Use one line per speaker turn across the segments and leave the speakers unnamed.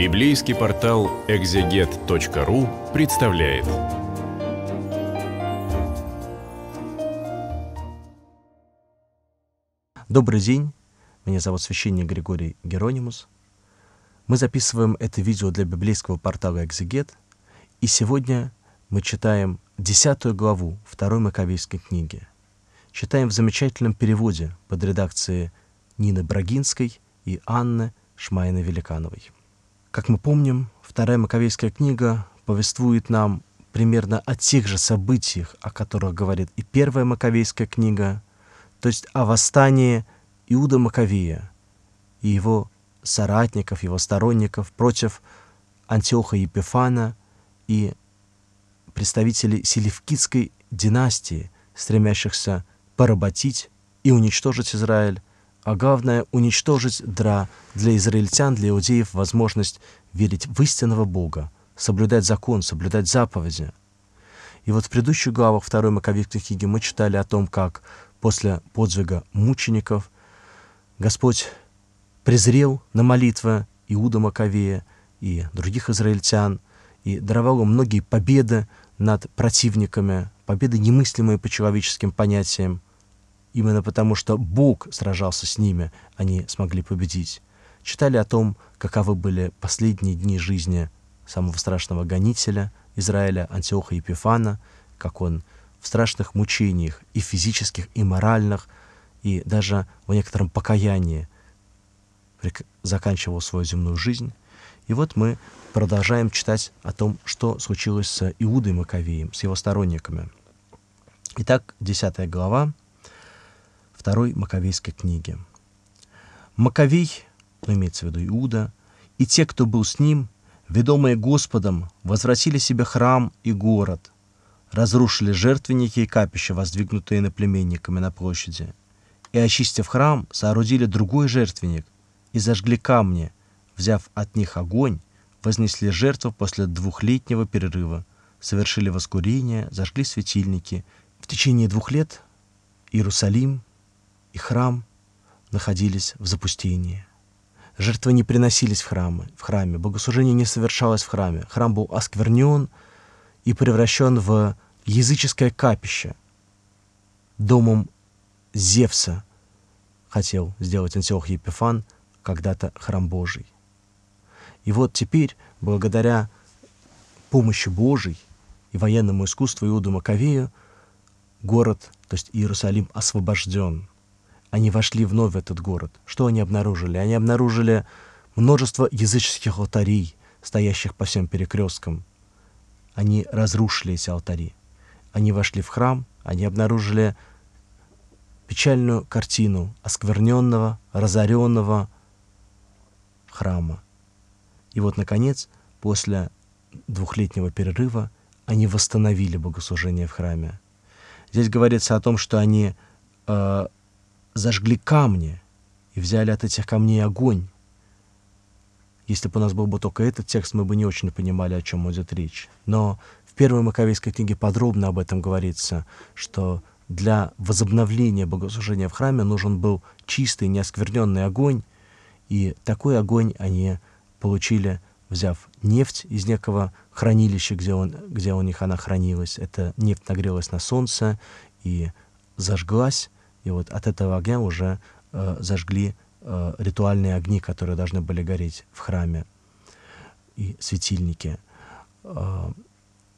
Библейский портал экзегет.ру представляет. Добрый день, меня зовут священник Григорий Геронимус. Мы записываем это видео для библейского портала «Экзегет», и сегодня мы читаем 10 главу 2 Маковейской книги. Читаем в замечательном переводе под редакцией Нины Брагинской и Анны Шмайны-Великановой. Как мы помним, Вторая Маковейская книга повествует нам примерно о тех же событиях, о которых говорит и Первая Маковейская книга, то есть о восстании Иуда Маковия и его соратников, его сторонников против Антиоха Епифана и представителей селевкидской династии, стремящихся поработить и уничтожить Израиль а главное — уничтожить дра для израильтян, для иудеев возможность верить в истинного Бога, соблюдать закон, соблюдать заповеди. И вот в предыдущих главах второй Маковикской книги мы читали о том, как после подвига мучеников Господь презрел на молитвы Иуда Маковея и других израильтян и даровал им многие победы над противниками, победы, немыслимые по человеческим понятиям — Именно потому, что Бог сражался с ними, они смогли победить. Читали о том, каковы были последние дни жизни самого страшного гонителя Израиля Антиоха Епифана, как он в страшных мучениях и физических, и моральных, и даже в некотором покаянии заканчивал свою земную жизнь. И вот мы продолжаем читать о том, что случилось с Иудой Маковеем, с его сторонниками. Итак, 10 глава, второй Маковейской книги. Маковей, ну, имеется в виду Иуда, и те, кто был с ним, ведомые Господом, возвратили себе храм и город, разрушили жертвенники и капища, воздвигнутые на племенниками на площади, и, очистив храм, соорудили другой жертвенник и зажгли камни, взяв от них огонь, вознесли жертву после двухлетнего перерыва, совершили воскурение, зажгли светильники. В течение двух лет Иерусалим, и храм находились в запустении. Жертвы не приносились в храмы, в храме, богослужение не совершалось в храме. Храм был осквернен и превращен в языческое капище. Домом Зевса хотел сделать Антиох Епифан когда-то храм Божий. И вот теперь, благодаря помощи Божией и военному искусству Иуду Маковею, город, то есть Иерусалим, освобожден – они вошли вновь в этот город. Что они обнаружили? Они обнаружили множество языческих алтарей, стоящих по всем перекресткам. Они разрушили эти алтари. Они вошли в храм, они обнаружили печальную картину оскверненного, разоренного храма. И вот, наконец, после двухлетнего перерыва они восстановили богослужение в храме. Здесь говорится о том, что они э, зажгли камни и взяли от этих камней огонь. Если бы у нас был бы только этот текст, мы бы не очень понимали, о чем идет речь. Но в первой Маковейской книге подробно об этом говорится, что для возобновления богослужения в храме нужен был чистый, неоскверненный огонь, и такой огонь они получили, взяв нефть из некого хранилища, где, он, где у них она хранилась. Эта нефть нагрелась на солнце и зажглась, и вот от этого огня уже э, зажгли э, ритуальные огни, которые должны были гореть в храме и светильники. Э,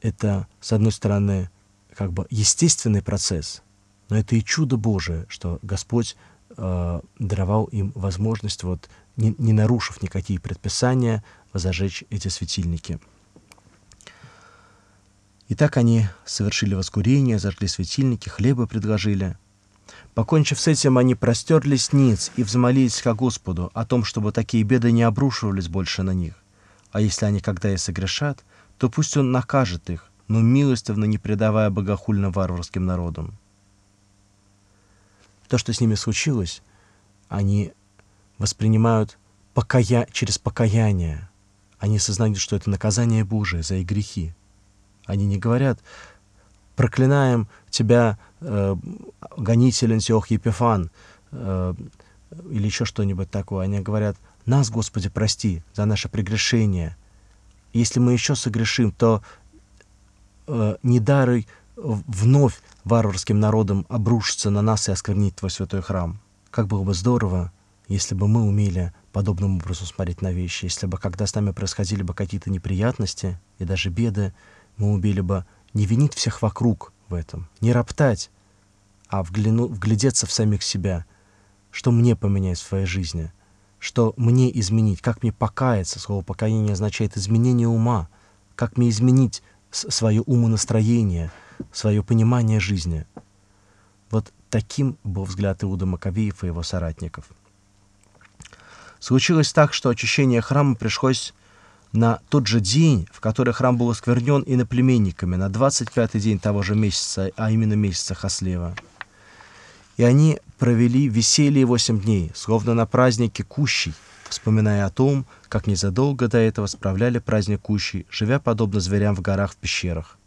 это, с одной стороны, как бы естественный процесс, но это и чудо Божие, что Господь э, даровал им возможность, вот, не, не нарушив никакие предписания, зажечь эти светильники. И так они совершили воскурение, зажгли светильники, хлеба предложили. Покончив с этим, они простерлись ниц и взмолились ко Господу о том, чтобы такие беды не обрушивались больше на них. А если они когда и согрешат, то пусть Он накажет их, но милостивно не предавая богохульно варварским народам. То, что с ними случилось, они воспринимают покая... через покаяние. Они сознают, что это наказание Божие за их грехи. Они не говорят, проклинаем тебя, э, гонитель Антиох Епифан, э, или еще что-нибудь такое. Они говорят, нас, Господи, прости за наше прегрешение. Если мы еще согрешим, то э, не даруй вновь варварским народам обрушится на нас и осквернить Твой святой храм. Как было бы здорово, если бы мы умели подобным образом смотреть на вещи, если бы, когда с нами происходили бы какие-то неприятности и даже беды, мы убили бы не винить всех вокруг в этом, не роптать, а вгляну, вглядеться в самих себя, что мне поменять в своей жизни, что мне изменить, как мне покаяться. Слово «покаяние» означает изменение ума, как мне изменить свое умонастроение, свое понимание жизни. Вот таким был взгляд Иуда Маковеев и его соратников. Случилось так, что очищение храма пришлось на тот же день, в который храм был осквернен иноплеменниками, на 25-й день того же месяца, а именно месяца Хаслева. И они провели веселье восемь дней, словно на празднике Кущей, вспоминая о том, как незадолго до этого справляли праздник Кущей, живя подобно зверям в горах, в пещерах.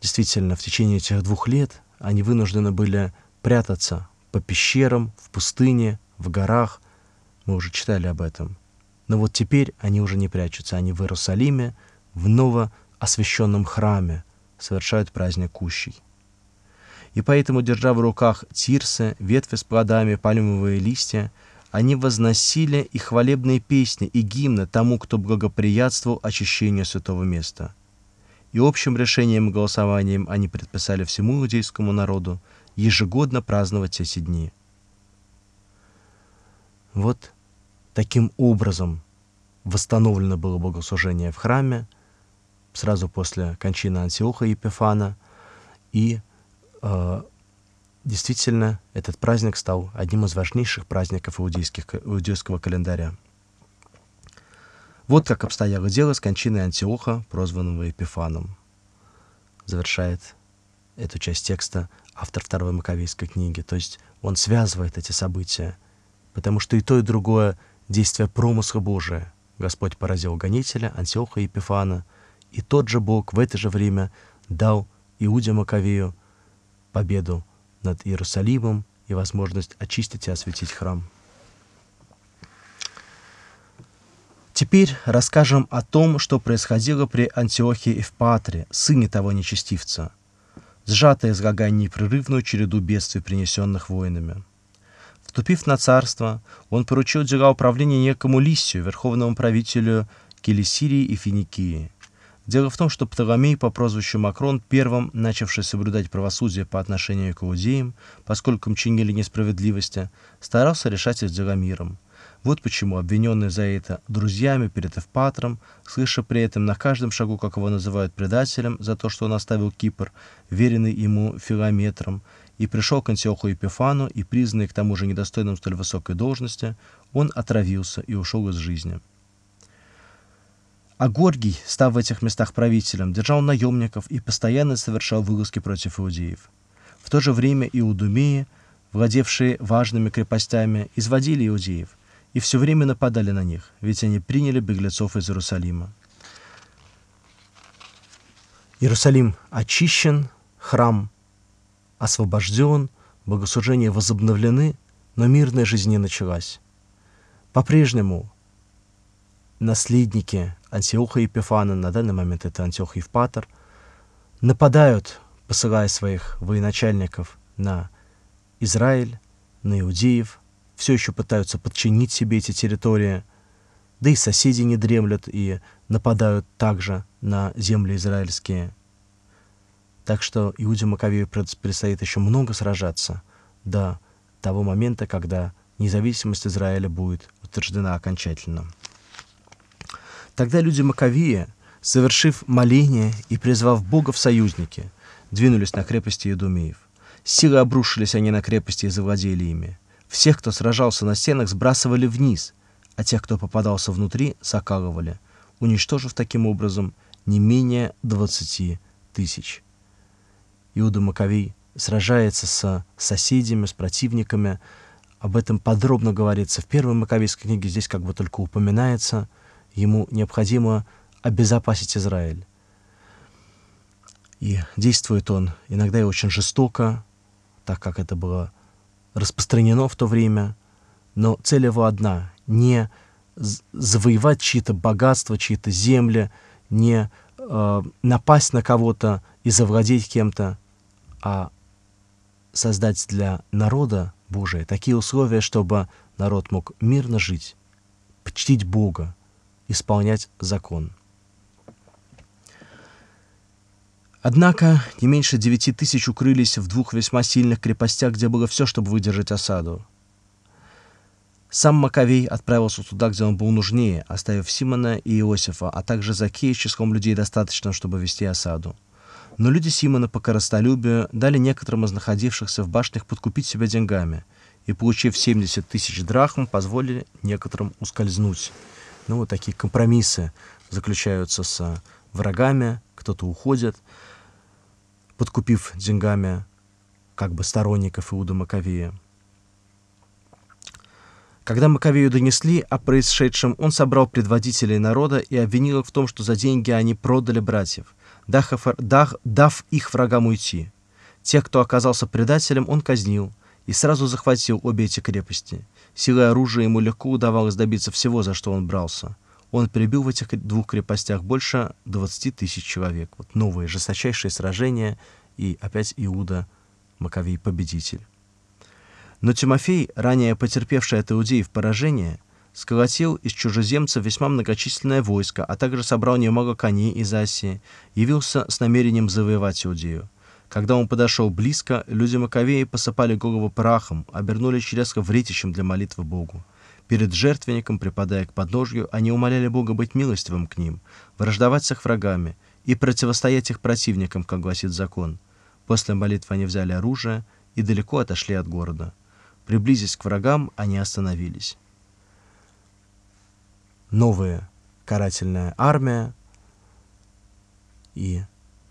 Действительно, в течение этих двух лет они вынуждены были прятаться по пещерам, в пустыне, в горах. Мы уже читали об этом – но вот теперь они уже не прячутся. Они в Иерусалиме, в новоосвященном храме совершают праздник кущей. И поэтому, держа в руках тирсы, ветви с плодами, пальмовые листья, они возносили и хвалебные песни, и гимны тому, кто благоприятствовал очищению святого места. И общим решением и голосованием они предписали всему иудейскому народу ежегодно праздновать эти дни. Вот Таким образом, восстановлено было богослужение в храме сразу после кончины Антиоха Епифана, и э, действительно этот праздник стал одним из важнейших праздников иудейских, иудейского календаря. Вот как обстояло дело с кончиной Антиоха, прозванного Епифаном. Завершает эту часть текста автор второй Маковейской книги. То есть он связывает эти события, потому что и то, и другое – действия промысла Божия. Господь поразил гонителя, Антиоха и Епифана, и тот же Бог в это же время дал Иуде Маковею победу над Иерусалимом и возможность очистить и осветить храм. Теперь расскажем о том, что происходило при Антиохе Эвпаатре, сыне того нечестивца, сжатое излагая непрерывную череду бедствий, принесенных воинами – Вступив на царство, он поручил дела управления некому Лисию, верховному правителю Келесирии и Финикии. Дело в том, что Птоломей по прозвищу Макрон, первым начавший соблюдать правосудие по отношению к иудеям, поскольку им несправедливости, старался решать их дела миром. Вот почему обвиненные за это друзьями перед Эвпатром, слыша при этом на каждом шагу, как его называют предателем за то, что он оставил Кипр, веренный ему Филометром, и пришел к Антиоху Епифану, и, признанный к тому же недостойным столь высокой должности, он отравился и ушел из жизни. А Горгий, став в этих местах правителем, держал наемников и постоянно совершал вылазки против иудеев. В то же время иудумеи, владевшие важными крепостями, изводили иудеев и все время нападали на них, ведь они приняли беглецов из Иерусалима. Иерусалим очищен, храм освобожден, богослужения возобновлены, но мирная жизнь не началась. По-прежнему наследники Антиоха и Пифана, на данный момент это Антиох и Евпатор, нападают, посылая своих военачальников на Израиль, на иудеев, все еще пытаются подчинить себе эти территории, да и соседи не дремлят и нападают также на земли израильские – так что Иуде Маковею предстоит еще много сражаться до того момента, когда независимость Израиля будет утверждена окончательно. Тогда люди Маковия, совершив моление и призвав Бога в союзники, двинулись на крепости Едумеев. Силы обрушились они на крепости и завладели ими. Всех, кто сражался на стенах, сбрасывали вниз, а тех, кто попадался внутри, закалывали, уничтожив таким образом не менее 20 тысяч Иуда Маковей сражается с соседями, с противниками. Об этом подробно говорится в первой Маковейской книге, здесь как бы только упоминается. Ему необходимо обезопасить Израиль. И действует он иногда и очень жестоко, так как это было распространено в то время, но цель его одна — не завоевать чьи-то богатства, чьи-то земли, не э, напасть на кого-то и завладеть кем-то — а создать для народа Божия такие условия, чтобы народ мог мирно жить, почтить Бога, исполнять закон. Однако не меньше девяти тысяч укрылись в двух весьма сильных крепостях, где было все, чтобы выдержать осаду. Сам Маковей отправился туда, где он был нужнее, оставив Симона и Иосифа, а также Закея с числом людей достаточно, чтобы вести осаду но люди Симона по коростолюбию дали некоторым из находившихся в башнях подкупить себя деньгами и, получив 70 тысяч драхм, позволили некоторым ускользнуть. Ну, вот такие компромиссы заключаются с врагами, кто-то уходит, подкупив деньгами как бы сторонников Иуда Маковея. Когда Маковею донесли о происшедшем, он собрал предводителей народа и обвинил их в том, что за деньги они продали братьев – дав их врагам уйти. Тех, кто оказался предателем, он казнил и сразу захватил обе эти крепости. Силой оружия ему легко удавалось добиться всего, за что он брался. Он перебил в этих двух крепостях больше 20 тысяч человек. Вот новое жесточайшее сражение и опять Иуда, Маковей победитель. Но Тимофей, ранее потерпевший от иудеев поражение, сколотил из чужеземцев весьма многочисленное войско, а также собрал немного коней из Асии, явился с намерением завоевать Иудею. Когда он подошел близко, люди Маковеи посыпали голову прахом, обернулись резко вретищем для молитвы Богу. Перед жертвенником, припадая к подножью, они умоляли Бога быть милостивым к ним, враждовать с их врагами и противостоять их противникам, как гласит закон. После молитвы они взяли оружие и далеко отошли от города. Приблизясь к врагам, они остановились новая карательная армия. И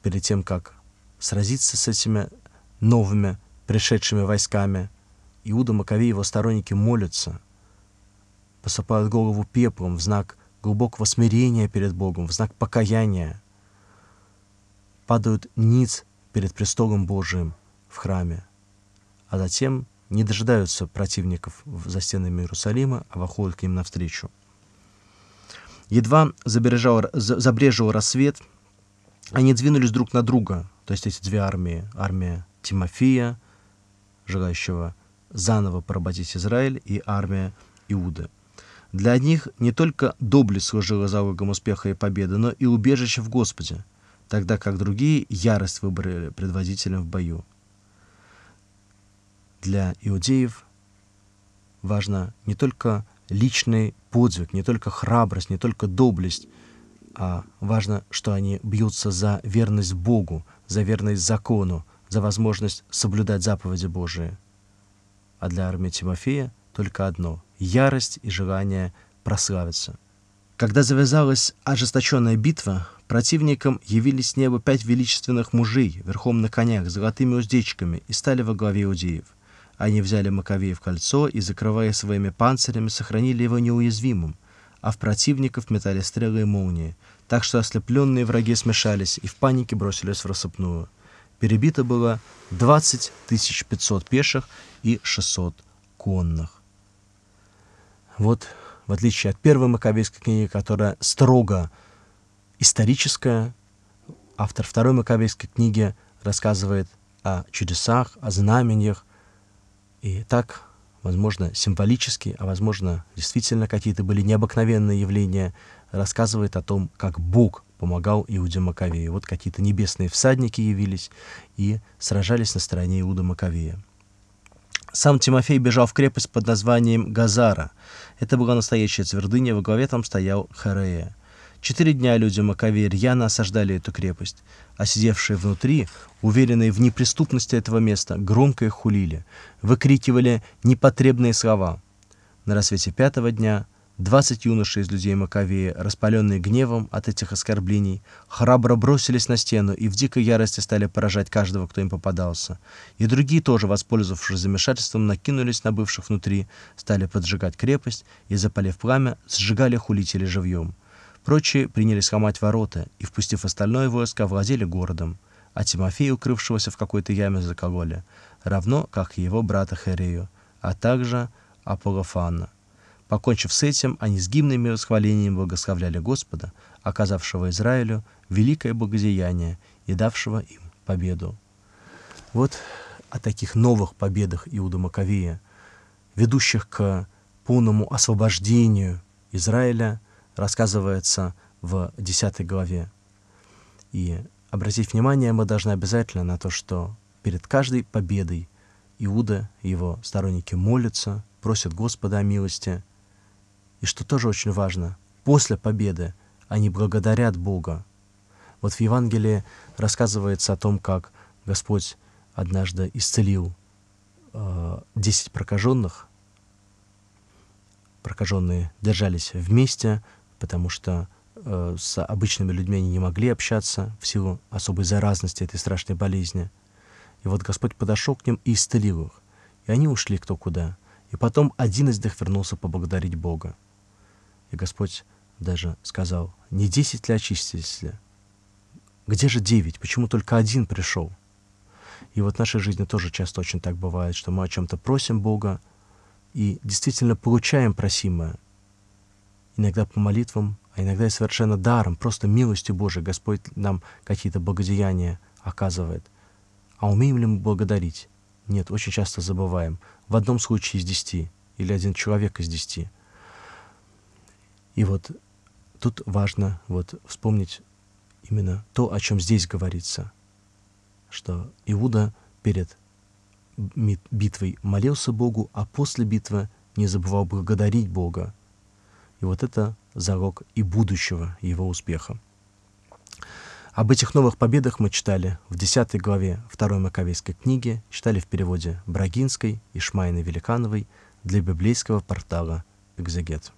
перед тем, как сразиться с этими новыми пришедшими войсками, Иуда Макавей и его сторонники молятся, посыпают голову пеплом в знак глубокого смирения перед Богом, в знак покаяния, падают ниц перед престолом Божиим в храме, а затем не дожидаются противников за стенами Иерусалима, а выходят к ним навстречу. Едва забережал, забрежил рассвет, они двинулись друг на друга, то есть эти две армии, армия Тимофея, желающего заново поработить Израиль, и армия Иуды. Для них не только доблесть служила залогом успеха и победы, но и убежище в Господе, тогда как другие ярость выбрали предводителем в бою. Для иудеев важно не только личный подвиг, не только храбрость, не только доблесть, а важно, что они бьются за верность Богу, за верность закону, за возможность соблюдать заповеди Божии. А для армии Тимофея только одно — ярость и желание прославиться. Когда завязалась ожесточенная битва, противникам явились с неба пять величественных мужей верхом на конях с золотыми уздечками и стали во главе иудеев — они взяли Маковея в кольцо и, закрывая своими панцирями, сохранили его неуязвимым, а в противников метали стрелы и молнии, так что ослепленные враги смешались и в панике бросились в рассыпную. Перебито было 20 500 пеших и 600 конных. Вот, в отличие от первой маковейской книги, которая строго историческая, автор второй маковейской книги рассказывает о чудесах, о знамениях, и так, возможно, символически, а возможно, действительно какие-то были необыкновенные явления, рассказывает о том, как Бог помогал Иуде Маковею. Вот какие-то небесные всадники явились и сражались на стороне Иуда Маковея. Сам Тимофей бежал в крепость под названием Газара. Это была настоящая твердыня, во главе там стоял Харея. Четыре дня люди Маковея рьяно осаждали эту крепость, а сидевшие внутри, уверенные в неприступности этого места, громко их хулили, выкрикивали непотребные слова. На рассвете пятого дня двадцать юношей из людей Маковея, распаленные гневом от этих оскорблений, храбро бросились на стену и в дикой ярости стали поражать каждого, кто им попадался. И другие тоже, воспользовавшись замешательством, накинулись на бывших внутри, стали поджигать крепость и, запалив пламя, сжигали хулителей живьем. Прочие принялись ломать ворота и, впустив остальное войско, овладели городом, а Тимофей, укрывшегося в какой-то яме, за закололи, равно как и его брата Херею, а также Аполлофана. Покончив с этим, они с гимнами и восхвалением благословляли Господа, оказавшего Израилю великое благодеяние и давшего им победу. Вот о таких новых победах Иуда Маковея, ведущих к полному освобождению Израиля – рассказывается в 10 главе. И обратить внимание мы должны обязательно на то, что перед каждой победой Иуда и его сторонники молятся, просят Господа о милости. И что тоже очень важно, после победы они благодарят Бога. Вот в Евангелии рассказывается о том, как Господь однажды исцелил э, 10 прокаженных. Прокаженные держались вместе, потому что э, с обычными людьми они не могли общаться в силу особой заразности этой страшной болезни. И вот Господь подошел к ним и исцелил их. И они ушли кто куда. И потом один из них вернулся поблагодарить Бога. И Господь даже сказал, не десять ли очистились ли? Где же девять? Почему только один пришел? И вот в нашей жизни тоже часто очень так бывает, что мы о чем-то просим Бога и действительно получаем просимое – иногда по молитвам, а иногда и совершенно даром, просто милостью Божией Господь нам какие-то благодеяния оказывает. А умеем ли мы благодарить? Нет, очень часто забываем. В одном случае из десяти, или один человек из десяти. И вот тут важно вот вспомнить именно то, о чем здесь говорится, что Иуда перед битвой молился Богу, а после битвы не забывал благодарить Бога и вот это зарок и будущего его успеха. Об этих новых победах мы читали в 10 главе 2 Маковейской книги, читали в переводе Брагинской и Шмайны Великановой для библейского портала «Экзегет».